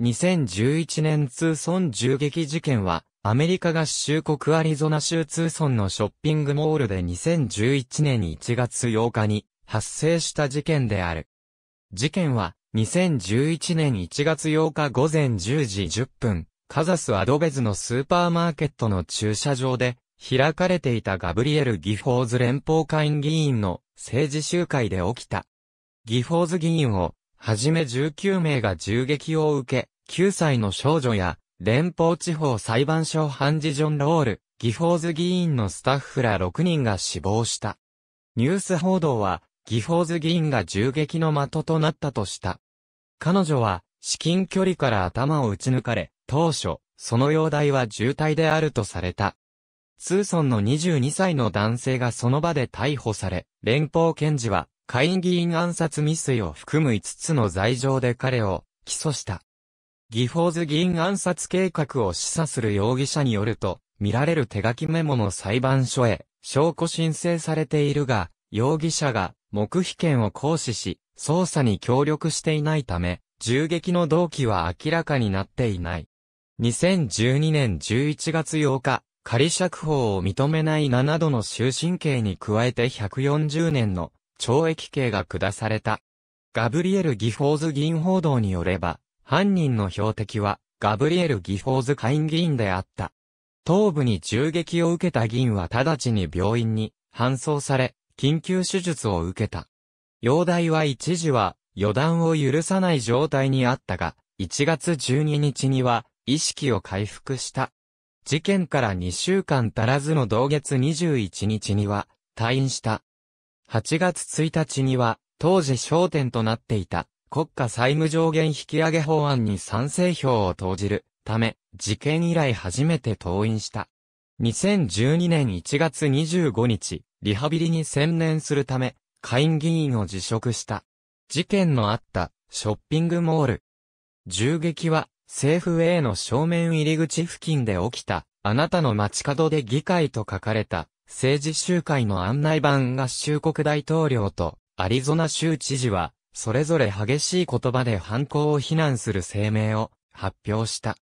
2011年通村銃撃事件は、アメリカ合衆国アリゾナ州通村のショッピングモールで2011年1月8日に発生した事件である。事件は、2011年1月8日午前10時10分、カザス・アドベズのスーパーマーケットの駐車場で、開かれていたガブリエル・ギフォーズ連邦会議員の政治集会で起きた。ギフォーズ議員をはじめ19名が銃撃を受け、9歳の少女や、連邦地方裁判所判事ジョン・ロール、ギフォーズ議員のスタッフら6人が死亡した。ニュース報道は、ギフォーズ議員が銃撃の的となったとした。彼女は、至近距離から頭を撃ち抜かれ、当初、その容体は重体であるとされた。ツーソンの22歳の男性がその場で逮捕され、連邦検事は、下院議員暗殺未遂を含む5つの罪状で彼を起訴した。ギフォーズ議員暗殺計画を示唆する容疑者によると、見られる手書きメモの裁判所へ証拠申請されているが、容疑者が黙秘権を行使し、捜査に協力していないため、銃撃の動機は明らかになっていない。2012年11月8日、仮釈放を認めない7度の終身刑に加えて140年の懲役刑が下された。ガブリエル・ギフォーズ議員報道によれば、犯人の標的は、ガブリエル・ギフォーズ下院議員であった。頭部に銃撃を受けた議員は直ちに病院に搬送され、緊急手術を受けた。容体は一時は予断を許さない状態にあったが、1月12日には意識を回復した。事件から2週間足らずの同月21日には退院した。8月1日には、当時焦点となっていた国家債務上限引上げ法案に賛成票を投じるため、事件以来初めて登院した。2012年1月25日、リハビリに専念するため、下院議員を辞職した。事件のあったショッピングモール。銃撃は政府 A の正面入り口付近で起きた、あなたの街角で議会と書かれた政治集会の案内板合衆国大統領とアリゾナ州知事は、それぞれ激しい言葉で犯行を非難する声明を発表した。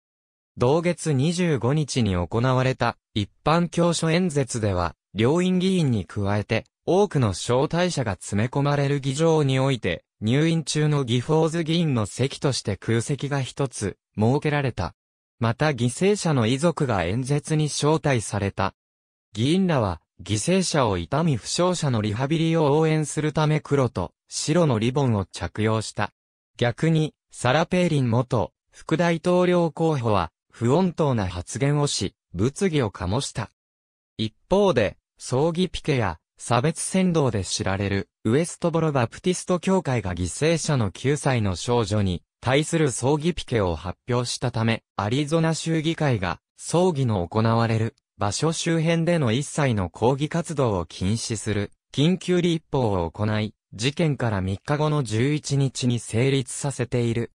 同月25日に行われた一般教書演説では、両院議員に加えて、多くの招待者が詰め込まれる議場において、入院中のギフォーズ議員の席として空席が一つ、設けられた。また犠牲者の遺族が演説に招待された。議員らは、犠牲者を痛み負傷者のリハビリを応援するため黒と白のリボンを着用した。逆に、サラ・ペーリン元副大統領候補は不穏当な発言をし、物議を醸した。一方で、葬儀ピケや差別扇動で知られるウエストボロバプティスト教会が犠牲者の9歳の少女に対する葬儀ピケを発表したため、アリゾナ州議会が葬儀の行われる場所周辺での一切の抗議活動を禁止する、緊急立法を行い、事件から3日後の11日に成立させている。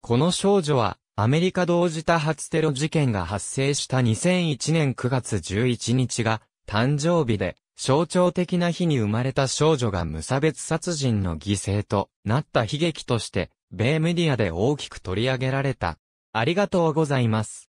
この少女は、アメリカ同時多発テロ事件が発生した2001年9月11日が誕生日で象徴的な日に生まれた少女が無差別殺人の犠牲となった悲劇として米メディアで大きく取り上げられた。ありがとうございます。